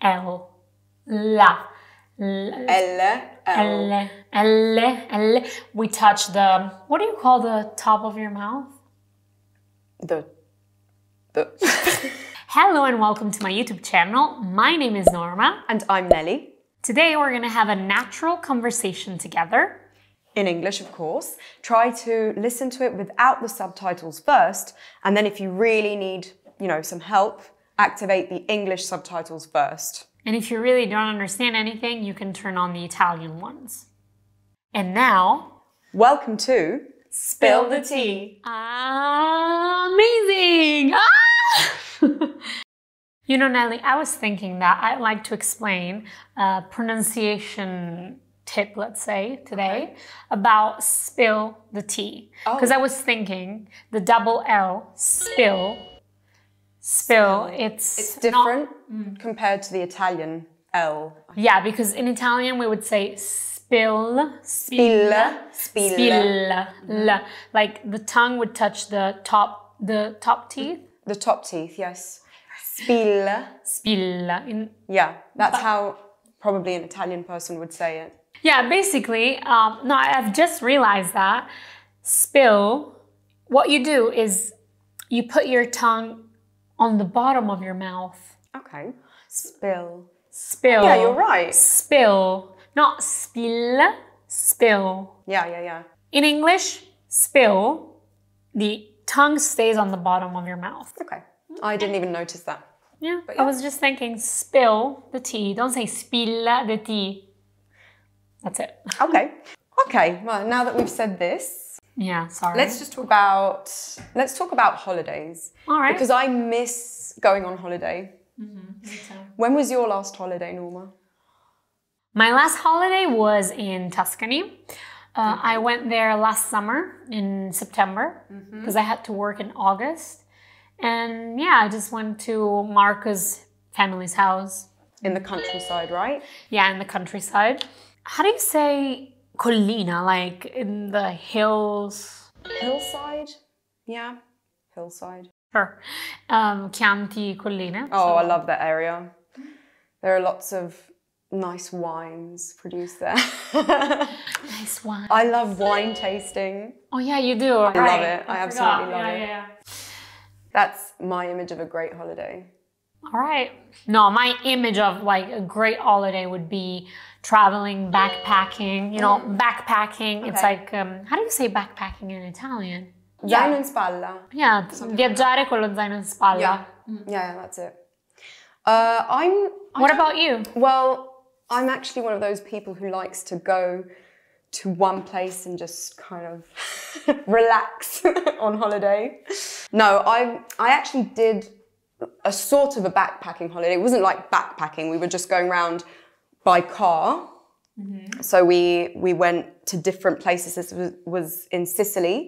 L. La. L. L. L. L. We touch the, what do you call the top of your mouth? The. The. Hello and welcome to my YouTube channel. My name is Norma. And I'm Nelly. Today we're going to have a natural conversation together. In English, of course. Try to listen to it without the subtitles first. And then if you really need, you know, some help, activate the English subtitles first. And if you really don't understand anything, you can turn on the Italian ones. And now, welcome to Spill the Tea. Amazing! Ah! You know, Nelly, I was thinking that I'd like to explain a pronunciation tip, let's say, today okay. about spill the tea. Because oh. I was thinking the double L, spill spill, it's, it's different not, mm. compared to the Italian L. Yeah, because in Italian we would say spill, spill, spill, spill, mm. like the tongue would touch the top, the top teeth. The top teeth, yes. Spill, spill. In, yeah, that's but, how probably an Italian person would say it. Yeah, basically. Um, no, I've just realized that spill. What you do is you put your tongue on the bottom of your mouth. Okay. Spill. Spill. Yeah, you're right. Spill. Not spill. Spill. Yeah, yeah, yeah. In English, spill, the tongue stays on the bottom of your mouth. Okay. I didn't even notice that. Yeah, yeah. I was just thinking spill the tea. Don't say spilla the tea. That's it. Okay. Okay. Well, now that we've said this, yeah, sorry. Let's just talk about let's talk about holidays. All right. Because I miss going on holiday. Mm-hmm. When was your last holiday, Norma? My last holiday was in Tuscany. Uh, mm-hmm. I went there last summer in September because mm-hmm. I had to work in August. And yeah, I just went to Marco's family's house. In the countryside, right? Yeah, in the countryside. How do you say collina, like in the hills. Hillside? Yeah, hillside. Sure. Um, Chianti Colline. Oh, I love that area. There are lots of nice wines produced there. nice wine. I love wine tasting. Oh yeah, you do. I right. love it. I, I absolutely love yeah, it. Yeah, yeah. That's my image of a great holiday. All right. No, my image of like a great holiday would be traveling, backpacking, you know, mm. backpacking. Okay. It's like, um, how do you say backpacking in Italian? Zaino in spalla. Yeah, Something viaggiare like con lo zaino in spalla. Yeah. Mm. yeah, that's it. Uh, I'm. I what about you? Well, I'm actually one of those people who likes to go to one place and just kind of relax on holiday. No, I I actually did a sort of a backpacking holiday. It wasn't like backpacking. We were just going around by car. Mm -hmm. So we we went to different places. This was, was in Sicily.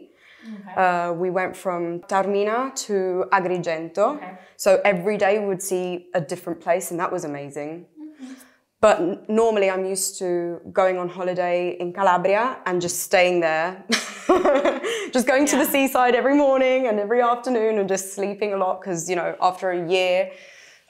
Okay. Uh, we went from Tarmina to Agrigento. Okay. So every day we would see a different place, and that was amazing. But normally I'm used to going on holiday in Calabria and just staying there. just going yeah. to the seaside every morning and every afternoon and just sleeping a lot because, you know, after a year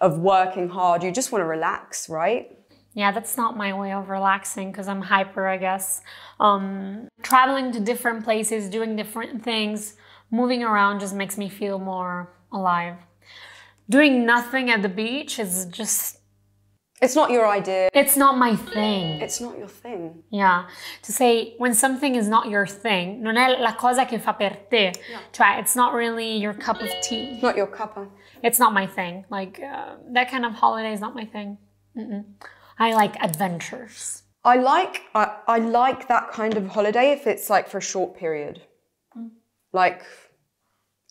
of working hard, you just want to relax, right? Yeah, that's not my way of relaxing because I'm hyper, I guess. Um, traveling to different places, doing different things, moving around just makes me feel more alive. Doing nothing at the beach is just it's not your idea. It's not my thing. It's not your thing. Yeah. To say when something is not your thing, non è la cosa che fa per te. No. Cioè, it's not really your cup of tea. Not your cuppa. It's not my thing. Like uh, that kind of holiday is not my thing. Mm -mm. I like adventures. I like I, I, like that kind of holiday if it's like for a short period. Mm. Like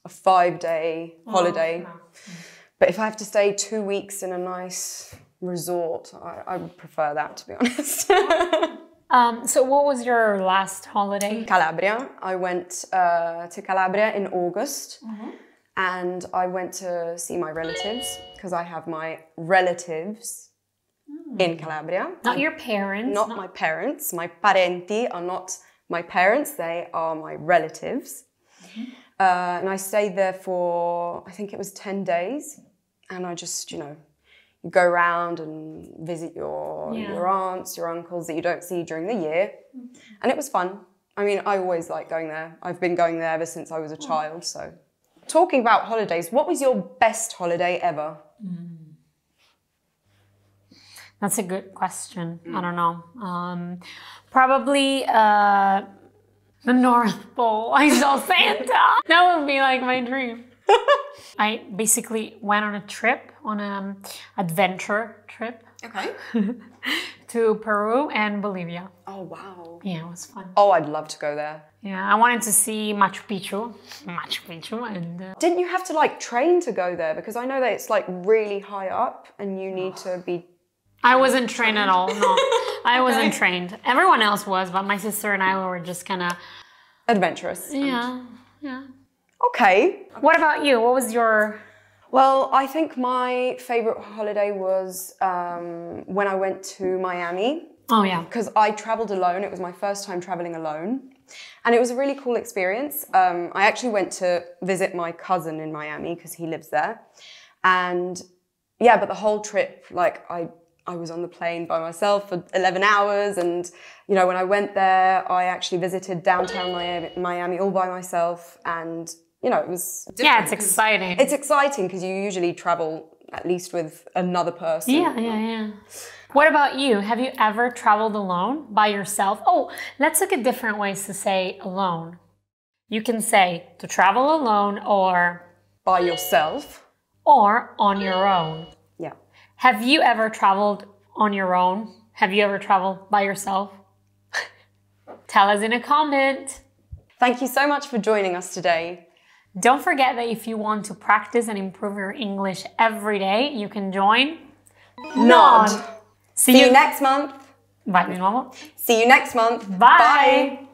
a 5-day holiday. Oh, no. Mm. But if I have to stay 2 weeks in a nice resort. I, I would prefer that, to be honest. Um, so, what was your last holiday? Calabria. I went uh, to Calabria in August mm -hmm. and I went to see my relatives because I have my relatives mm. in Calabria. Not your parents. Not, not, my parents. My parenti are not my parents, they are my relatives. Mm -hmm. uh, and I stayed there for, I think it was 10 days. And I just, you know, go around and visit your yeah. your aunts, your uncles that you don't see during the year, mm-hmm. and it was fun. I mean, I always like going there. I've been going there ever since I was a oh. child. So, talking about holidays, what was your best holiday ever? Mm. That's a good question. Mm. I don't know. Um, probably. Uh, the North Pole. I saw Santa. That would be like my dream. I basically went on a trip, on an um, adventure trip. Okay. to Peru and Bolivia. Oh, wow. Yeah, it was fun. Oh, I'd love to go there. Yeah, I wanted to see Machu Picchu. Machu Picchu and... Uh... Didn't you have to like train to go there? Because I know that it's like really high up and you need to be... I wasn't trained at all, no. I wasn't trained. Everyone else was, but my sister and I were just kind of... Adventurous. Yeah, and... yeah okay. What about you? What was your well, I think my favorite holiday was um, when I went to Miami. Oh, yeah. Because I traveled alone. It was my first time traveling alone. And it was a really cool experience. Um, I actually went to visit my cousin in Miami because he lives there. And yeah, but the whole trip, like, I, I was on the plane by myself for 11 hours. And, you know, when I went there, I actually visited downtown Miami all by myself. And you know, it was different. Yeah, it's exciting. It's exciting because you usually travel at least with another person. Yeah, yeah, yeah. What about you? Have you ever traveled alone by yourself? Oh, let's look at different ways to say alone. You can say to travel alone or by yourself or on your own. Yeah. Have you ever traveled on your own? Have you ever traveled by yourself? Tell us in a comment. Thank you so much for joining us today. Don't forget that if you want to practice and improve your English every day, you can join Nod. See, See you, next month. Bye, de nuevo. See you next month. Bye. Bye.